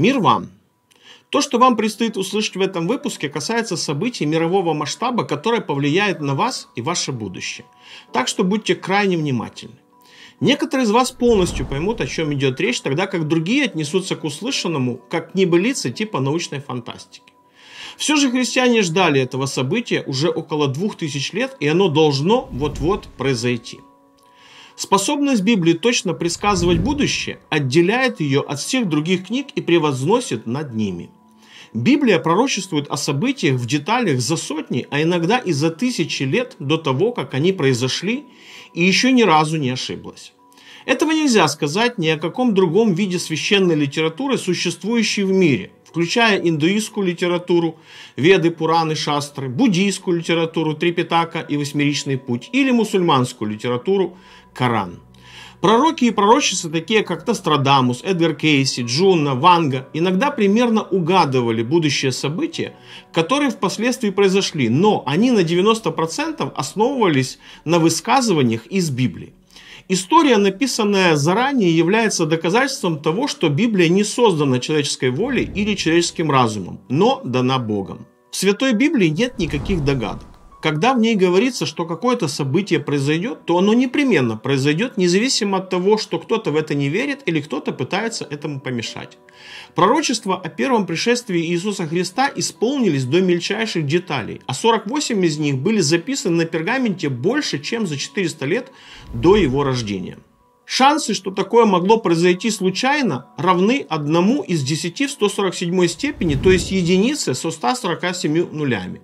Мир вам! То, что вам предстоит услышать в этом выпуске, касается событий мирового масштаба, которое повлияет на вас и ваше будущее. Так что будьте крайне внимательны. Некоторые из вас полностью поймут, о чем идет речь, тогда как другие отнесутся к услышанному, как к небылице типа научной фантастики. Все же христиане ждали этого события уже около двух тысяч лет, и оно должно вот-вот произойти – Способность Библии точно предсказывать будущее отделяет ее от всех других книг и превозносит над ними. Библия пророчествует о событиях в деталях за сотни, а иногда и за тысячи лет до того, как они произошли, и еще ни разу не ошиблась. Этого нельзя сказать ни о каком другом виде священной литературы, существующей в мире – включая индуистскую литературу, веды, пураны, шастры, буддийскую литературу, трипитака и восьмеричный путь, или мусульманскую литературу, Коран. Пророки и пророчества такие как Тострадамус, Эдгар Кейси, Джунна, Ванга, иногда примерно угадывали будущее события, которые впоследствии произошли, но они на 90% основывались на высказываниях из Библии. История, написанная заранее, является доказательством того, что Библия не создана человеческой волей или человеческим разумом, но дана Богом. В Святой Библии нет никаких догадок когда в ней говорится, что какое-то событие произойдет, то оно непременно произойдет, независимо от того, что кто-то в это не верит или кто-то пытается этому помешать. Пророчества о первом пришествии Иисуса Христа исполнились до мельчайших деталей, а 48 из них были записаны на пергаменте больше, чем за 400 лет до его рождения. Шансы, что такое могло произойти случайно, равны одному из 10 в 147 степени, то есть единице со 147 нулями.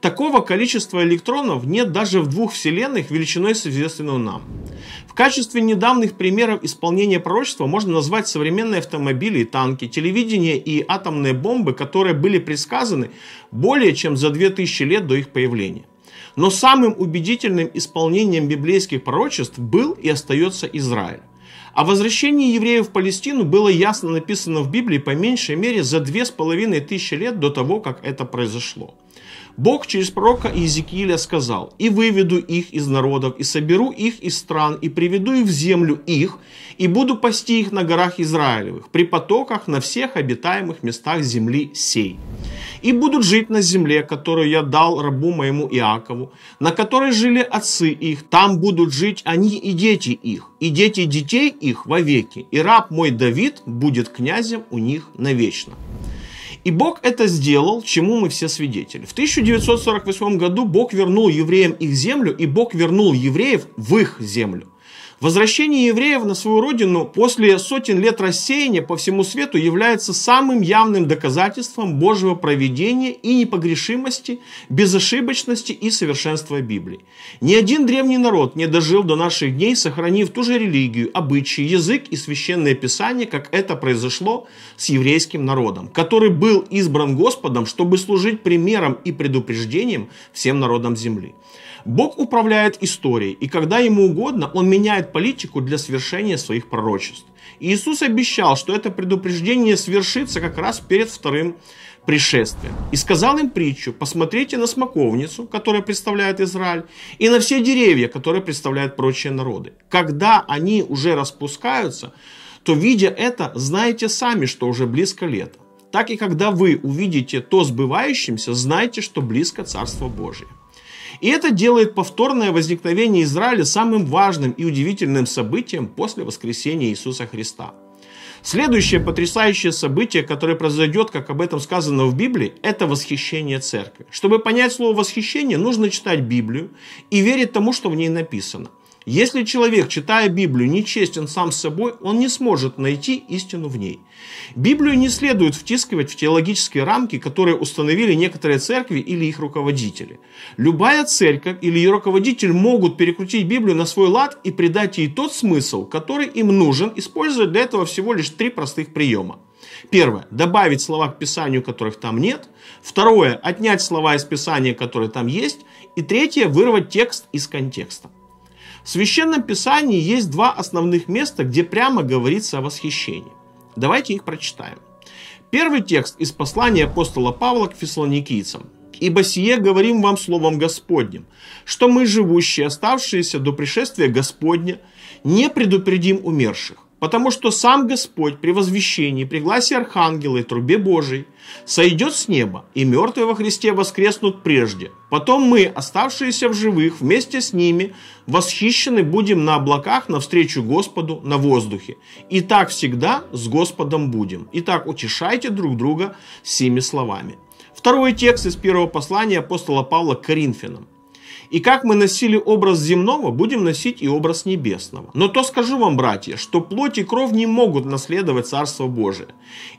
Такого количества электронов нет даже в двух вселенных величиной, с известную нам. В качестве недавних примеров исполнения пророчества можно назвать современные автомобили и танки, телевидение и атомные бомбы, которые были предсказаны более чем за 2000 лет до их появления. Но самым убедительным исполнением библейских пророчеств был и остается Израиль. О возвращении евреев в Палестину было ясно написано в Библии по меньшей мере за две с половиной тысячи лет до того, как это произошло. Бог через пророка Иезекииля сказал, «И выведу их из народов, и соберу их из стран, и приведу их в землю их, и буду пасти их на горах Израилевых, при потоках на всех обитаемых местах земли сей» и будут жить на земле, которую я дал рабу моему Иакову, на которой жили отцы их, там будут жить они и дети их, и дети детей их вовеки, и раб мой Давид будет князем у них навечно». И Бог это сделал, чему мы все свидетели. В 1948 году Бог вернул евреям их землю, и Бог вернул евреев в их землю. Возвращение евреев на свою родину после сотен лет рассеяния по всему свету является самым явным доказательством Божьего проведения и непогрешимости, безошибочности и совершенства Библии. Ни один древний народ не дожил до наших дней, сохранив ту же религию, обычаи, язык и священное писание, как это произошло с еврейским народом, который был избран Господом, чтобы служить примером и предупреждением всем народам земли. Бог управляет историей, и когда ему угодно, он меняет политику для свершения своих пророчеств. Иисус обещал, что это предупреждение свершится как раз перед вторым пришествием. И сказал им притчу, посмотрите на смоковницу, которая представляет Израиль, и на все деревья, которые представляют прочие народы. Когда они уже распускаются, то, видя это, знаете сами, что уже близко лето. Так и когда вы увидите то сбывающимся, знайте, что близко Царство Божие. И это делает повторное возникновение Израиля самым важным и удивительным событием после воскресения Иисуса Христа. Следующее потрясающее событие, которое произойдет, как об этом сказано в Библии, это восхищение церкви. Чтобы понять слово восхищение, нужно читать Библию и верить тому, что в ней написано. Если человек, читая Библию, не честен сам с собой, он не сможет найти истину в ней. Библию не следует втискивать в теологические рамки, которые установили некоторые церкви или их руководители. Любая церковь или ее руководитель могут перекрутить Библию на свой лад и придать ей тот смысл, который им нужен, используя для этого всего лишь три простых приема. Первое. Добавить слова к Писанию, которых там нет. Второе. Отнять слова из Писания, которые там есть. И третье. Вырвать текст из контекста. В Священном Писании есть два основных места, где прямо говорится о восхищении. Давайте их прочитаем. Первый текст из послания апостола Павла к фессалоникийцам. «Ибо сие говорим вам словом Господним, что мы, живущие, оставшиеся до пришествия Господня, не предупредим умерших, потому что сам Господь при возвещении, при гласе Архангела и трубе Божией сойдет с неба, и мертвые во Христе воскреснут прежде. Потом мы, оставшиеся в живых, вместе с ними, восхищены будем на облаках навстречу Господу на воздухе. И так всегда с Господом будем. Итак, утешайте друг друга сими словами. Второй текст из первого послания апостола Павла к Коринфянам. И как мы носили образ земного, будем носить и образ небесного. Но то скажу вам, братья, что плоть и кровь не могут наследовать Царство Божие.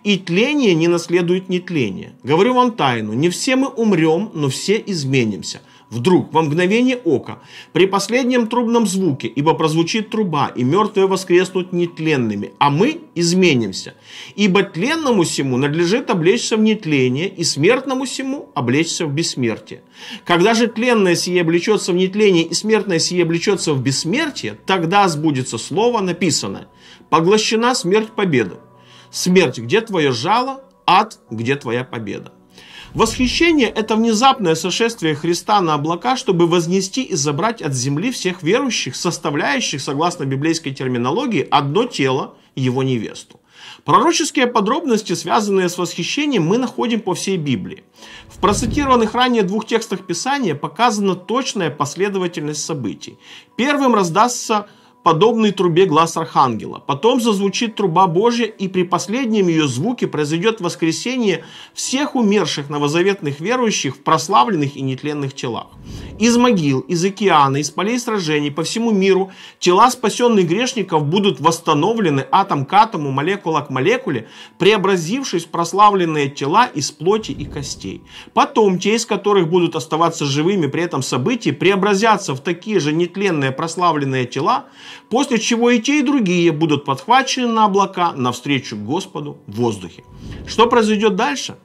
И тление не наследует нетление. Говорю вам тайну, не все мы умрем, но все изменимся – Вдруг, во мгновение ока, при последнем трубном звуке, ибо прозвучит труба, и мертвые воскреснут нетленными, а мы изменимся. Ибо тленному сему надлежит облечься в нетление, и смертному сему облечься в бессмертие. Когда же тленное сие облечется в нетление, и смертное сие облечется в бессмертие, тогда сбудется слово написанное. Поглощена смерть победу. Смерть, где твое жало, ад, где твоя победа. Восхищение – это внезапное сошествие Христа на облака, чтобы вознести и забрать от земли всех верующих, составляющих, согласно библейской терминологии, одно тело, его невесту. Пророческие подробности, связанные с восхищением, мы находим по всей Библии. В процитированных ранее двух текстах Писания показана точная последовательность событий. Первым раздастся подобный трубе глаз архангела. Потом зазвучит труба Божья, и при последнем ее звуке произойдет воскресение всех умерших новозаветных верующих в прославленных и нетленных телах. Из могил, из океана, из полей сражений по всему миру тела спасенных грешников будут восстановлены атом к атому, молекула к молекуле, преобразившись в прославленные тела из плоти и костей. Потом те, из которых будут оставаться живыми при этом событии, преобразятся в такие же нетленные прославленные тела, после чего и те, и другие будут подхвачены на облака навстречу Господу в воздухе. Что произойдет дальше?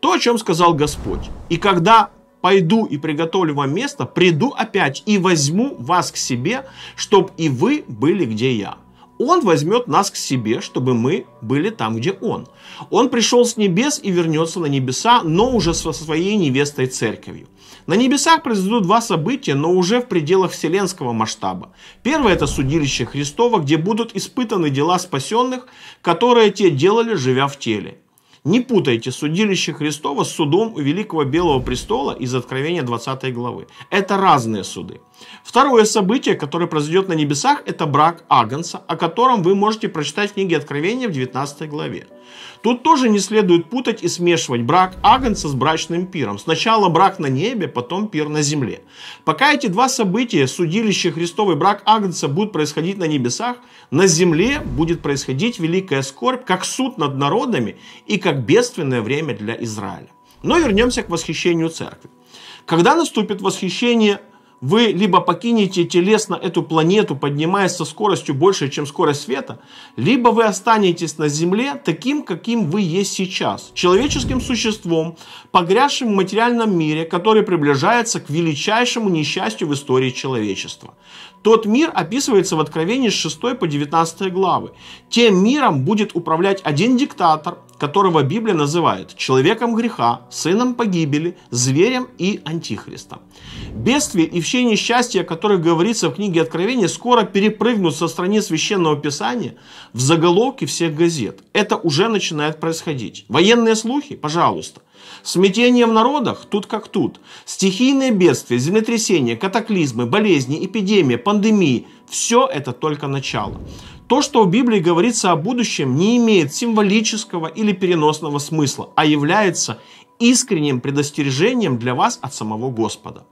То, о чем сказал Господь. И когда пойду и приготовлю вам место, приду опять и возьму вас к себе, чтобы и вы были, где я. Он возьмет нас к себе, чтобы мы были там, где Он. Он пришел с небес и вернется на небеса, но уже со своей невестой церковью. На небесах произойдут два события, но уже в пределах вселенского масштаба. Первое – это судилище Христово, где будут испытаны дела спасенных, которые те делали, живя в теле. Не путайте судилище Христова с судом у Великого Белого Престола из Откровения 20 главы. Это разные суды. Второе событие, которое произойдет на небесах, это брак Агнца, о котором вы можете прочитать в книге Откровения в 19 главе. Тут тоже не следует путать и смешивать брак Агнца с брачным пиром. Сначала брак на небе, потом пир на земле. Пока эти два события, судилище Христовый брак Агнца, будут происходить на небесах, на земле будет происходить великая скорбь, как суд над народами и как бедственное время для Израиля. Но вернемся к восхищению церкви. Когда наступит восхищение вы либо покинете телесно эту планету, поднимаясь со скоростью больше, чем скорость света, либо вы останетесь на Земле таким, каким вы есть сейчас, человеческим существом, погрязшим в материальном мире, который приближается к величайшему несчастью в истории человечества. Тот мир описывается в Откровении с 6 по 19 главы. Тем миром будет управлять один диктатор, которого Библия называет человеком греха, сыном погибели, зверем и антихристом. Бедствие и все несчастья, о которых говорится в книге Откровения, скоро перепрыгнут со страниц Священного Писания в заголовки всех газет. Это уже начинает происходить. Военные слухи, пожалуйста – смятение в народах тут как тут, стихийные бедствия, землетрясения, катаклизмы, болезни, эпидемии, пандемии – все это только начало. То, что в Библии говорится о будущем, не имеет символического или переносного смысла, а является искренним предостережением для вас от самого Господа.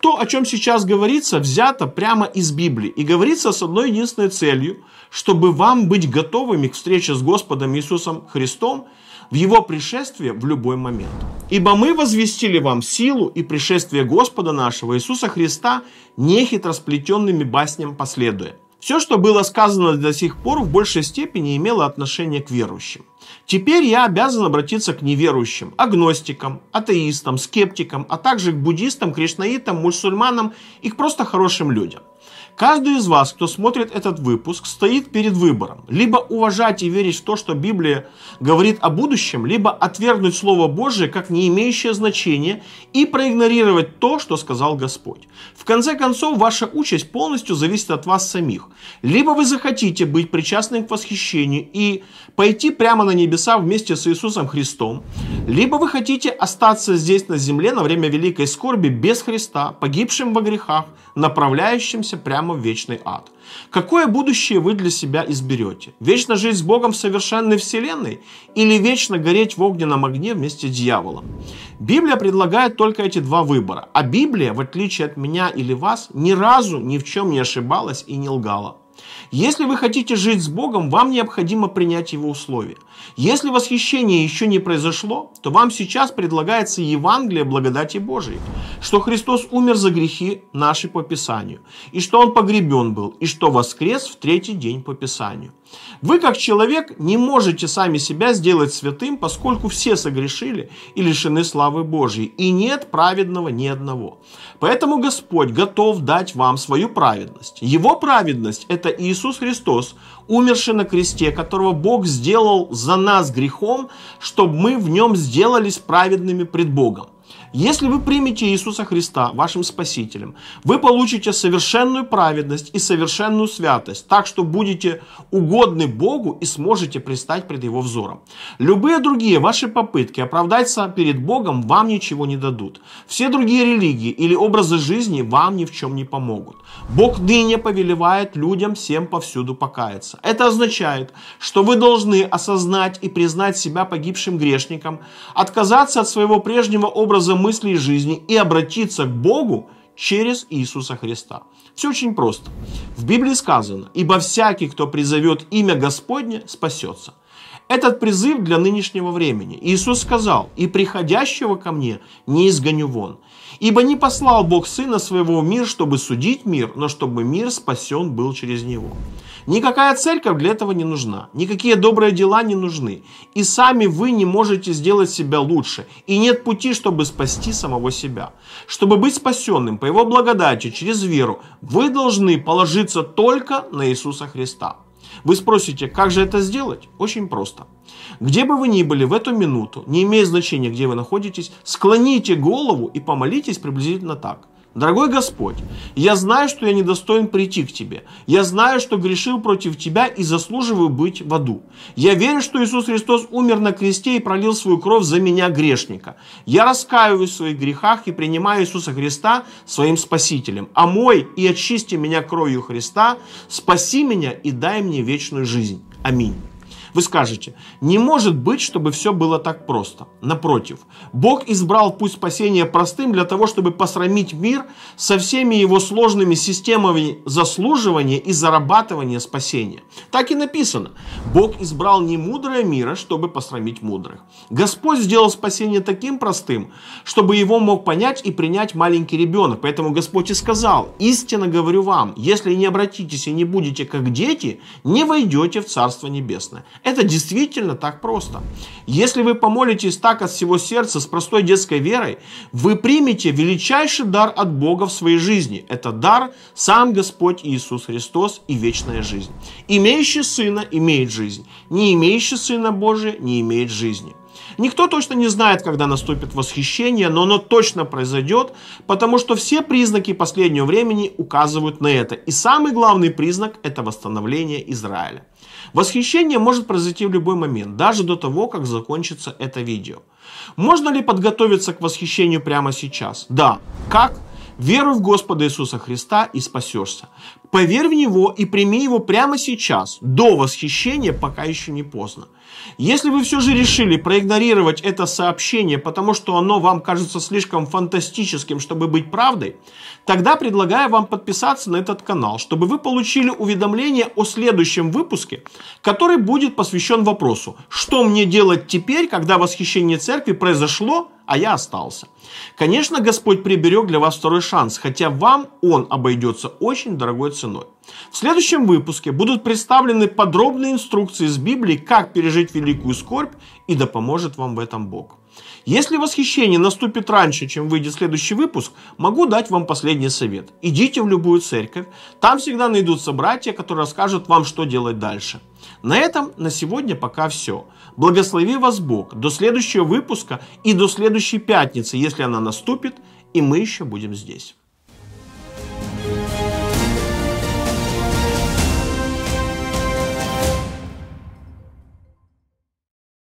То, о чем сейчас говорится, взято прямо из Библии и говорится с одной единственной целью, чтобы вам быть готовыми к встрече с Господом Иисусом Христом – в его пришествие в любой момент. Ибо мы возвестили вам силу и пришествие Господа нашего Иисуса Христа, нехитро сплетенными басням последуя. Все, что было сказано до сих пор, в большей степени имело отношение к верующим. Теперь я обязан обратиться к неверующим, агностикам, атеистам, скептикам, а также к буддистам, кришнаитам, мусульманам и к просто хорошим людям – Каждый из вас, кто смотрит этот выпуск, стоит перед выбором. Либо уважать и верить в то, что Библия говорит о будущем, либо отвергнуть Слово Божие как не имеющее значения и проигнорировать то, что сказал Господь. В конце концов, ваша участь полностью зависит от вас самих. Либо вы захотите быть причастным к восхищению и пойти прямо на небеса вместе с Иисусом Христом, либо вы хотите остаться здесь на земле на время великой скорби без Христа, погибшим во грехах, направляющимся прямо прямо в вечный ад. Какое будущее вы для себя изберете? Вечно жить с Богом в совершенной вселенной или вечно гореть в огненном огне вместе с дьяволом? Библия предлагает только эти два выбора, а Библия, в отличие от меня или вас, ни разу ни в чем не ошибалась и не лгала. Если вы хотите жить с Богом, вам необходимо принять Его условия. Если восхищение еще не произошло, то вам сейчас предлагается Евангелие благодати Божией, что Христос умер за грехи наши по Писанию, и что Он погребен был, и что воскрес в третий день по Писанию. Вы, как человек, не можете сами себя сделать святым, поскольку все согрешили и лишены славы Божьей, и нет праведного ни одного. Поэтому Господь готов дать вам свою праведность. Его праведность – это Иисус Христос, умерший на кресте, которого Бог сделал за нас грехом, чтобы мы в нем сделались праведными пред Богом. Если вы примете Иисуса Христа вашим Спасителем, вы получите совершенную праведность и совершенную святость, так что будете угодны Богу и сможете пристать пред Его взором. Любые другие ваши попытки оправдаться перед Богом вам ничего не дадут. Все другие религии или образы жизни вам ни в чем не помогут. Бог ныне повелевает людям всем повсюду покаяться. Это означает, что вы должны осознать и признать себя погибшим грешником, отказаться от своего прежнего образа мысли и жизни и обратиться к Богу через Иисуса Христа. Все очень просто. В Библии сказано, ибо всякий, кто призовет имя Господне, спасется. Этот призыв для нынешнего времени. Иисус сказал, и приходящего ко мне не изгоню вон. Ибо не послал Бог Сына Своего в мир, чтобы судить мир, но чтобы мир спасен был через Него. Никакая церковь для этого не нужна. Никакие добрые дела не нужны. И сами вы не можете сделать себя лучше. И нет пути, чтобы спасти самого себя. Чтобы быть спасенным по Его благодати через веру, вы должны положиться только на Иисуса Христа. Вы спросите, как же это сделать? Очень просто. Где бы вы ни были в эту минуту, не имеет значения, где вы находитесь, склоните голову и помолитесь приблизительно так – Дорогой Господь, я знаю, что я недостоин прийти к Тебе. Я знаю, что грешил против Тебя и заслуживаю быть в аду. Я верю, что Иисус Христос умер на кресте и пролил свою кровь за меня, грешника. Я раскаиваюсь в своих грехах и принимаю Иисуса Христа своим Спасителем. Омой а и очисти меня кровью Христа, спаси меня и дай мне вечную жизнь. Аминь. Вы скажете, не может быть, чтобы все было так просто. Напротив, Бог избрал путь спасения простым для того, чтобы посрамить мир со всеми его сложными системами заслуживания и зарабатывания спасения. Так и написано. Бог избрал не мудрое мира, чтобы посрамить мудрых. Господь сделал спасение таким простым, чтобы его мог понять и принять маленький ребенок. Поэтому Господь и сказал, истинно говорю вам, если не обратитесь и не будете как дети, не войдете в Царство Небесное. Это действительно так просто. Если вы помолитесь так от всего сердца с простой детской верой, вы примете величайший дар от Бога в своей жизни. Это дар сам Господь Иисус Христос и вечная жизнь. Имеющий Сына имеет жизнь. Не имеющий Сына Божия не имеет жизни. Никто точно не знает, когда наступит восхищение, но оно точно произойдет, потому что все признаки последнего времени указывают на это. И самый главный признак – это восстановление Израиля. Восхищение может произойти в любой момент, даже до того, как закончится это видео. Можно ли подготовиться к восхищению прямо сейчас? Да. Как? Веруй в Господа Иисуса Христа и спасешься. Поверь в Него и прими Его прямо сейчас, до восхищения, пока еще не поздно. Если вы все же решили проигнорировать это сообщение, потому что оно вам кажется слишком фантастическим, чтобы быть правдой, тогда предлагаю вам подписаться на этот канал, чтобы вы получили уведомление о следующем выпуске, который будет посвящен вопросу, что мне делать теперь, когда восхищение церкви произошло, а я остался. Конечно, Господь приберег для вас второй шанс, хотя вам он обойдется очень дорогой ценой. В следующем выпуске будут представлены подробные инструкции из Библии, как пережить великую скорбь, и да поможет вам в этом Бог. Если восхищение наступит раньше, чем выйдет следующий выпуск, могу дать вам последний совет. Идите в любую церковь, там всегда найдутся братья, которые расскажут вам, что делать дальше. На этом на сегодня пока все. Благослови вас Бог до следующего выпуска и до следующей пятницы, если она наступит, и мы еще будем здесь.